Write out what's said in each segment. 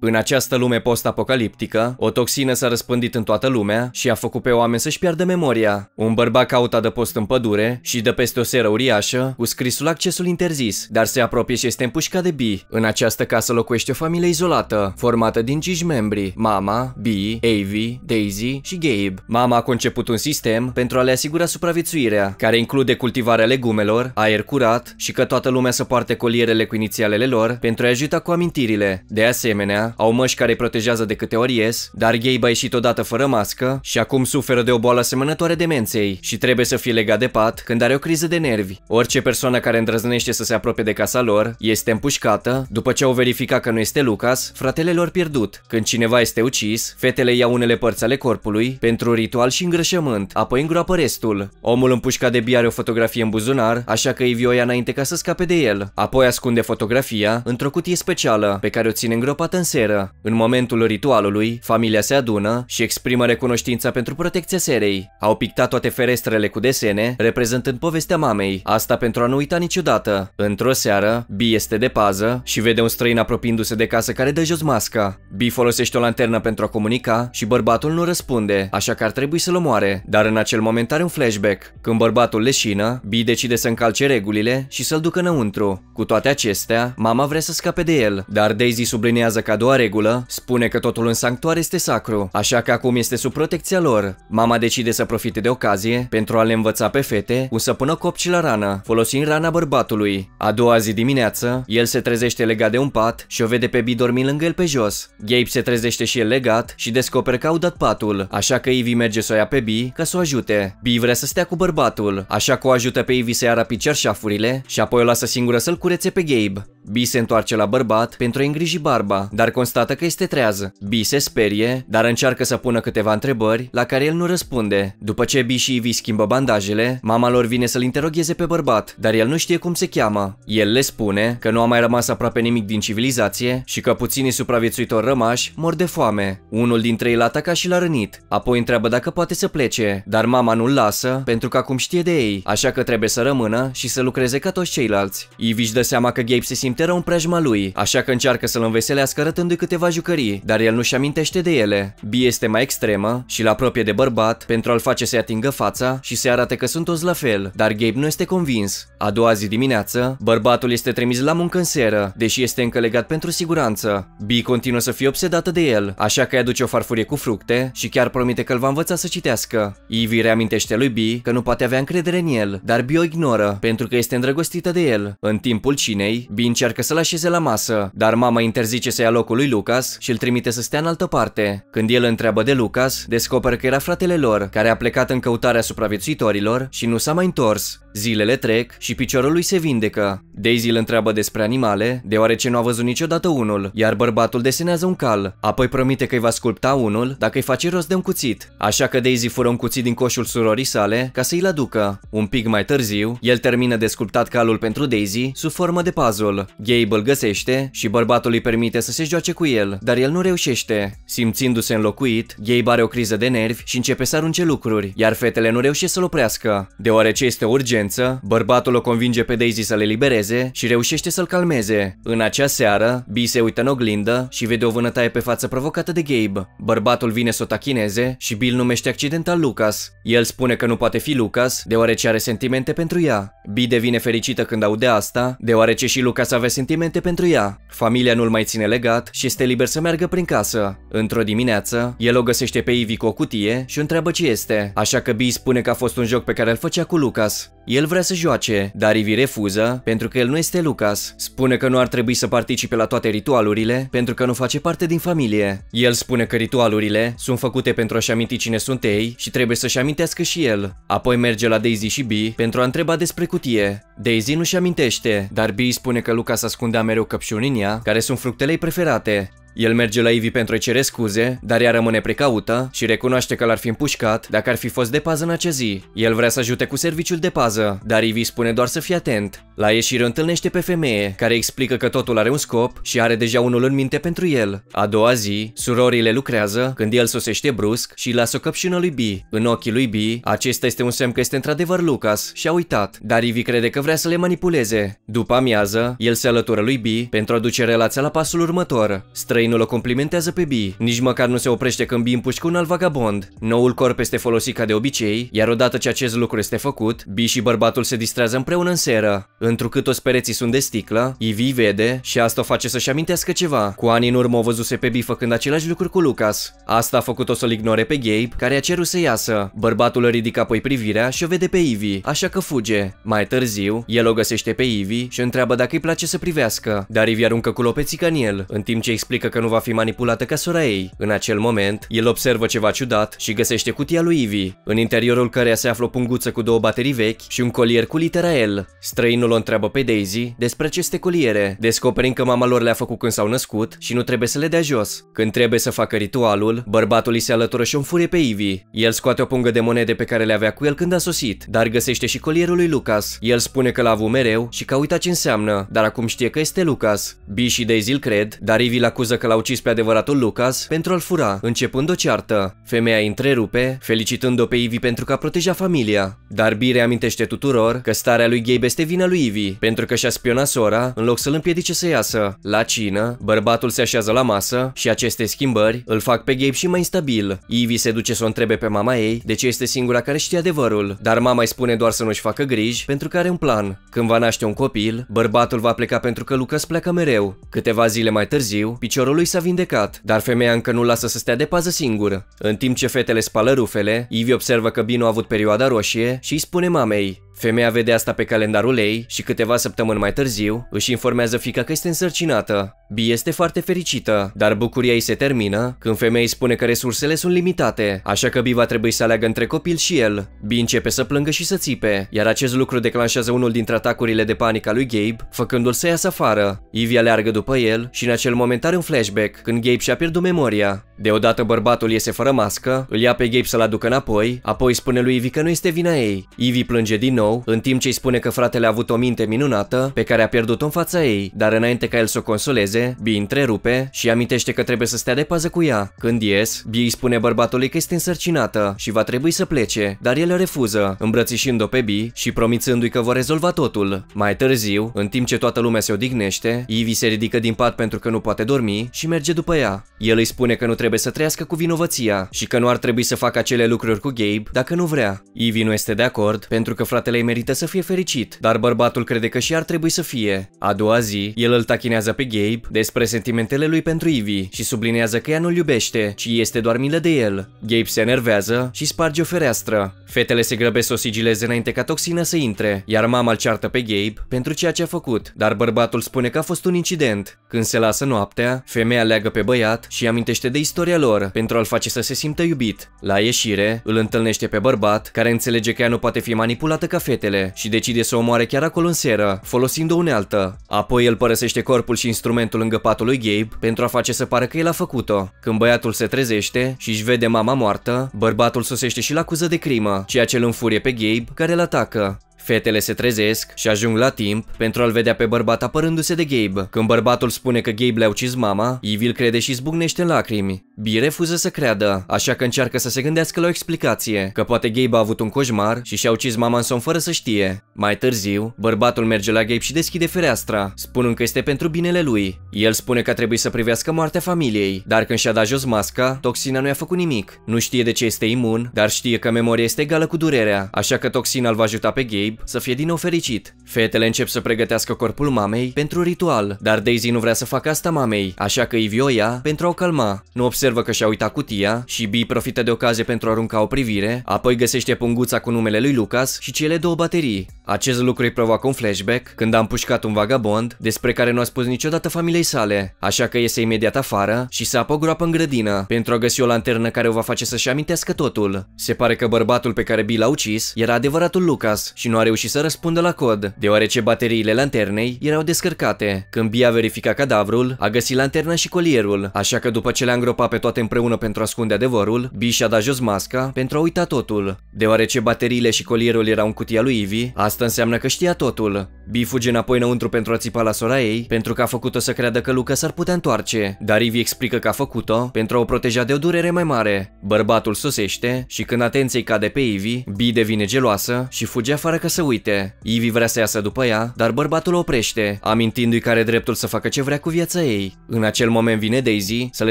În această lume post-apocaliptică, o toxină s-a răspândit în toată lumea și a făcut pe oameni să-și piardă memoria. Un bărbat caută de post în pădure și de peste o seră uriașă, cu scrisul accesul interzis, dar se apropie și este împușcat de Bi. În această casă locuiește o familie izolată, formată din cinci membri, mama, Bi, Avi, Daisy și Gabe. Mama a conceput un sistem pentru a le asigura supraviețuirea, care include cultivarea legumelor, aer curat și că toată lumea să poarte colierele cu inițialele lor pentru a ajuta cu amintirile. De asemenea, au măști care protejează de câte ori ies, dar Gabe a ieșit odată fără mască și acum suferă de o boală asemănătoare demenței și trebuie să fie legat de pat când are o criză de nervi. Orice persoană care îndrăznește să se apropie de casa lor este împușcată după ce au verificat că nu este Lucas, fratele lor pierdut. Când cineva este ucis, fetele iau unele părți ale corpului pentru ritual și îngrășământ, apoi îngroapă restul. Omul împușcat de biare o fotografie în buzunar, așa că îi vioia înainte ca să scape de el. Apoi ascunde fotografia într-o cutie specială pe care o ține îngropată în seră. În momentul ritualului, familia se adună și exprimă recunoștința pentru protecția serei. Au pictat toate ferestrele cu desene, reprezentând povestea mamei, asta pentru a nu uita niciodată. Într-o seară, Bi este de pază și vede un străin apropiindu-se de casă care dă jos masca. Bi folosește o lanternă pentru a comunica și bărbatul nu răspunde, așa că ar trebui să-l omoare, dar în acel moment are un flashback. Când bărbatul leșină, Bi decide să încalce regulile și să-l ducă înăuntru. Cu toate acestea, mama vrea să scape de el, dar Daisy sublinează că doua regulă spune că totul în sanctuar este sacru, așa că acum este sub protecția lor. Mama decide să profite de ocazie pentru a le învăța pe fete cum să pună copci la rană, folosind rana bărbatului. A doua zi dimineață, el se trezește legat de un pat și o vede pe Bi dormind lângă el pe jos. Gabe se trezește și el legat și descoperă că au dat patul, așa că Ivy merge să o ia pe Bi ca să o ajute. Bi vrea să stea cu bărbatul, așa că o ajută pe Ivy să ia rapid cerșafurile și apoi o lasă singură să-l curețe pe Gabe. Bi se întoarce la bărbat pentru a îngriji barba, dar constată că este trează. Bi se sperie, dar încearcă să pună câteva întrebări, la care el nu răspunde. După ce Bi și Ivy schimbă bandajele, mama lor vine să-l interogheze pe bărbat, dar el nu știe cum se cheamă. El le spune că nu a mai rămas aproape nimic din civilizație și că puținii supraviețuitori rămași mor de foame. Unul dintre ei l-a atacat și l-a rănit, apoi întreabă dacă poate să plece, dar mama nu-l lasă pentru că acum știe de ei, așa că trebuie să rămână și să lucreze ca toți ceilalți. Ivy își dă seama că Gabe se simte rău în preajma lui, așa că încearcă să-l înveselească jucându-i câteva jucării, dar el nu-și amintește de ele. Bi este mai extremă și la apropie de bărbat pentru a-l face să-i atingă fața și să-i arate că sunt toți la fel, dar Gabe nu este convins. A doua zi dimineață, bărbatul este trimis la muncă în seră, deși este încă legat pentru siguranță. Bi continuă să fie obsedată de el, așa că îi aduce o farfurie cu fructe și chiar promite că îl va învăța să citească. Ivy reamintește lui Bi că nu poate avea încredere în el, dar Bi o ignoră pentru că este îndrăgostită de el. În timpul cinei, Bi încearcă să-l așeze la masă, dar mama interzice să ia locul lui Lucas și îl trimite să stea în altă parte. Când el întreabă de Lucas, descoperă că era fratele lor, care a plecat în căutarea supraviețuitorilor și nu s-a mai întors. Zilele trec și piciorul lui se vindecă. Daisy îl întreabă despre animale, deoarece nu a văzut niciodată unul, iar bărbatul desenează un cal, apoi promite că îi va sculpta unul dacă îi face rost de un cuțit. Așa că Daisy fură un cuțit din coșul surorii sale ca să îl l aducă. Un pic mai târziu, el termină de sculptat calul pentru Daisy sub formă de puzzle. Gabe îl găsește și bărbatul îi permite să se joace cu el, dar el nu reușește. Simțindu-se înlocuit, Gabe are o criză de nervi și începe să arunce lucruri, iar fetele nu reușesc să-l oprească, deoarece este urgent violență, bărbatul o convinge pe Daisy să le libereze și reușește să-l calmeze. În acea seară, Bi se uită în oglindă și vede o vânătaie pe față provocată de Gabe. Bărbatul vine să o tachineze și Bill numește accidental Lucas. El spune că nu poate fi Lucas, deoarece are sentimente pentru ea. Bi devine fericită când aude asta, deoarece și Lucas avea sentimente pentru ea. Familia nu-l mai ține legat și este liber să meargă prin casă. Într-o dimineață, el o găsește pe Ivy cu o cutie și o întreabă ce este, așa că Bi spune că a fost un joc pe care îl făcea cu Lucas. El vrea să joace, dar Ivy refuză pentru că el nu este Lucas. Spune că nu ar trebui să participe la toate ritualurile pentru că nu face parte din familie. El spune că ritualurile sunt făcute pentru a-și aminti cine sunt ei și trebuie să-și amintească și el. Apoi merge la Daisy și B pentru a întreba despre cutie. Daisy nu-și amintește, dar B spune că Lucas ascundea mereu căpșuni în ea, care sunt fructele ei preferate. El merge la Ivy pentru a-i cere scuze, dar ea rămâne precaută și recunoaște că l-ar fi împușcat dacă ar fi fost de pază în acea zi. El vrea să ajute cu serviciul de pază, dar Ivy spune doar să fie atent. La ieșire întâlnește pe femeie, care explică că totul are un scop și are deja unul în minte pentru el. A doua zi, surorile lucrează când el sosește brusc și lasă căpșină lui B. În ochii lui B, acesta este un semn că este într-adevăr Lucas și a uitat, dar Ivy crede că vrea să le manipuleze. După amiază, el se alătură lui B pentru a duce relația la pasul următor. Străi nu o complimentează pe B, Nici măcar nu se oprește când Bee împușcă un alt vagabond. Noul corp este folosit ca de obicei, iar odată ce acest lucru este făcut, B și bărbatul se distrează împreună în seră. Întrucât toți pereții sunt de sticlă, Ivy vede și asta o face să-și amintească ceva. Cu ani în urmă o văzuse pe B făcând același lucru cu Lucas. Asta a făcut-o să-l ignore pe Gabe, care a cerut să iasă. Bărbatul ridică apoi privirea și o vede pe Ivy, așa că fuge. Mai târziu, el o găsește pe Ivy și întreabă dacă îi place să privească, dar Ivy aruncă cu lopeții în el, în timp ce explică că nu va fi manipulată ca sora ei. În acel moment, el observă ceva ciudat și găsește cutia lui Ivy, în interiorul căreia se află o punguță cu două baterii vechi și un colier cu litera L. Străinul o întreabă pe Daisy despre aceste coliere, descoperind că mama lor le-a făcut când s-au născut și nu trebuie să le dea jos. Când trebuie să facă ritualul, bărbatul îi se alătură și o înfurie pe Ivy. El scoate o pungă de monede pe care le avea cu el când a sosit, dar găsește și colierul lui Lucas. El spune că l-a avut mereu și că a uitat ce înseamnă, dar acum știe că este Lucas. Bi și Daisy îl cred, dar Ivy l acuză că că l-a ucis pe adevăratul Lucas pentru a-l fura, începând o ceartă. Femeia întrerupe, felicitând-o pe Ivy pentru că a protejat familia. Dar Bire amintește tuturor că starea lui Gabe este vina lui Ivy, pentru că și-a spionat sora în loc să-l împiedice să iasă. La cină, bărbatul se așează la masă și aceste schimbări îl fac pe Gabe și mai instabil. Ivy se duce să o întrebe pe mama ei de ce este singura care știe adevărul, dar mama îi spune doar să nu-și facă griji pentru că are un plan. Când va naște un copil, bărbatul va pleca pentru că Lucas pleacă mereu. Câteva zile mai târziu, piciorul lui s-a vindecat, dar femeia încă nu lasă să stea de pază singură. În timp ce fetele spală rufele, Ivy observă că Bino a avut perioada roșie și îi spune mamei. Femeia vede asta pe calendarul ei și câteva săptămâni mai târziu își informează fica că este însărcinată. Bi este foarte fericită, dar bucuria ei se termină când femeia îi spune că resursele sunt limitate, așa că Bi va trebui să aleagă între copil și el. Bi începe să plângă și să țipe, iar acest lucru declanșează unul dintre atacurile de panică lui Gabe, făcându-l să iasă afară. Ivy aleargă după el și în acel moment are un flashback, când Gabe și-a pierdut memoria. Deodată bărbatul iese fără mască, îl ia pe Gabe să-l aducă înapoi, apoi spune lui Ivy că nu este vina ei. Ivy plânge din nou nou, în timp ce îi spune că fratele a avut o minte minunată pe care a pierdut-o în fața ei, dar înainte ca el să o consoleze, Bi întrerupe și amintește că trebuie să stea de pază cu ea. Când ies, Bi îi spune bărbatului că este însărcinată și va trebui să plece, dar el refuză, îmbrățișând o pe Bi și promițându-i că vor rezolva totul. Mai târziu, în timp ce toată lumea se odihnește, Ivy se ridică din pat pentru că nu poate dormi și merge după ea. El îi spune că nu trebuie să trăiască cu vinovăția și că nu ar trebui să facă acele lucruri cu Gabe dacă nu vrea. Ivy nu este de acord pentru că fratele fratele merită să fie fericit, dar bărbatul crede că și ar trebui să fie. A doua zi, el îl tachinează pe Gabe despre sentimentele lui pentru Ivy și sublinează că ea nu-l iubește, ci este doar milă de el. Gabe se enervează și sparge o fereastră. Fetele se grăbesc să o sigileze înainte ca toxina să intre, iar mama îl ceartă pe Gabe pentru ceea ce a făcut, dar bărbatul spune că a fost un incident. Când se lasă noaptea, femeia leagă pe băiat și amintește de istoria lor pentru a-l face să se simtă iubit. La ieșire, îl întâlnește pe bărbat, care înțelege că ea nu poate fi manipulată ca fetele și decide să o moare chiar acolo în seră, folosind o unealtă. Apoi el părăsește corpul și instrumentul patul lui Gabe pentru a face să pară că el a făcut-o. Când băiatul se trezește și își vede mama moartă, bărbatul sosește și-l acuză de crimă, ceea ce îl înfurie pe Gabe, care îl atacă. Fetele se trezesc și ajung la timp pentru a-l vedea pe bărbat apărându-se de Gabe. Când bărbatul spune că Gabe le-a ucis mama, Evil crede și zbucnește în lacrimi. Bi refuză să creadă, așa că încearcă să se gândească la o explicație, că poate Gabe a avut un coșmar și și-a ucis mama în somn fără să știe. Mai târziu, bărbatul merge la Gabe și deschide fereastra, spunând că este pentru binele lui. El spune că trebuie să privească moartea familiei, dar când și-a dat jos masca, toxina nu i-a făcut nimic. Nu știe de ce este imun, dar știe că memoria este egală cu durerea, așa că toxina îl va ajuta pe Gabe Gabe să fie din nou fericit. Fetele încep să pregătească corpul mamei pentru ritual, dar Daisy nu vrea să facă asta mamei, așa că îi o ia pentru a o calma. Nu observă că și-a uitat cutia și Bee profită de ocazie pentru a arunca o privire, apoi găsește punguța cu numele lui Lucas și cele două baterii. Acest lucru îi provoacă un flashback când a împușcat un vagabond despre care nu a spus niciodată familiei sale, așa că iese imediat afară și se apă groapă în grădină pentru a găsi o lanternă care o va face să-și amintească totul. Se pare că bărbatul pe care Bill a ucis era adevăratul Lucas și nu a reușit să răspundă la cod, deoarece bateriile lanternei erau descărcate. Când Bia verifica cadavrul, a găsit lanterna și colierul, așa că după ce le-a îngropat pe toate împreună pentru a ascunde adevărul, Bia și-a dat jos masca pentru a uita totul. Deoarece bateriile și colierul erau în cutia lui Ivy, asta înseamnă că știa totul. Bi fuge înapoi înăuntru pentru a țipa la sora ei, pentru că a făcut-o să creadă că Luca s-ar putea întoarce, dar Ivy explică că a făcut-o pentru a o proteja de o durere mai mare. Bărbatul sosește și când atenției cade pe Ivy, Bi devine geloasă și fuge afară ca să uite. Ivy vrea să iasă după ea, dar bărbatul o oprește, amintindu-i că are dreptul să facă ce vrea cu viața ei. În acel moment vine Daisy să le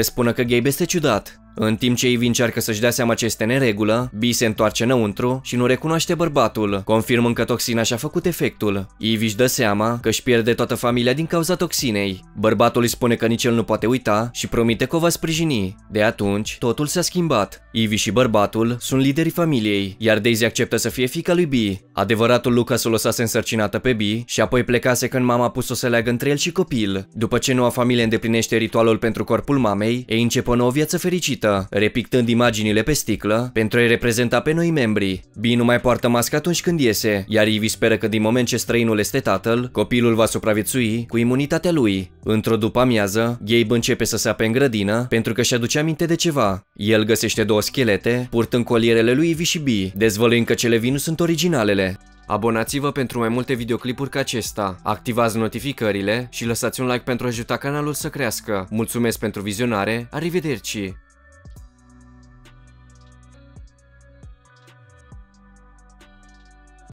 spună că Gabe este ciudat, în timp ce Ivy încearcă să-și dea seama ce este neregulă, Bee se întoarce înăuntru și nu recunoaște bărbatul, confirmând că toxina și-a făcut efectul. Ivy își dă seama că își pierde toată familia din cauza toxinei. Bărbatul îi spune că nici el nu poate uita și promite că o va sprijini. De atunci, totul s-a schimbat. Ivy și bărbatul sunt liderii familiei, iar Daisy acceptă să fie fica lui Bee. Adevăratul Lucas o lăsase însărcinată pe Bee și apoi plecase când mama a pus-o să leagă între el și copil. După ce noua familie îndeplinește ritualul pentru corpul mamei, ei încep o nouă viață fericită liniștea, repictând imaginile pe sticlă, pentru a-i reprezenta pe noi membrii. Bee nu mai poartă mască atunci când iese, iar Ivy speră că din moment ce străinul este tatăl, copilul va supraviețui cu imunitatea lui. Într-o după-amiază, Gabe începe să se ape în grădină pentru că și-aduce aminte de ceva. El găsește două schelete, purtând colierele lui Ivy și Bee, dezvăluind că cele vii nu sunt originalele. Abonați-vă pentru mai multe videoclipuri ca acesta, activați notificările și lăsați un like pentru a ajuta canalul să crească. Mulțumesc pentru vizionare, arrivederci!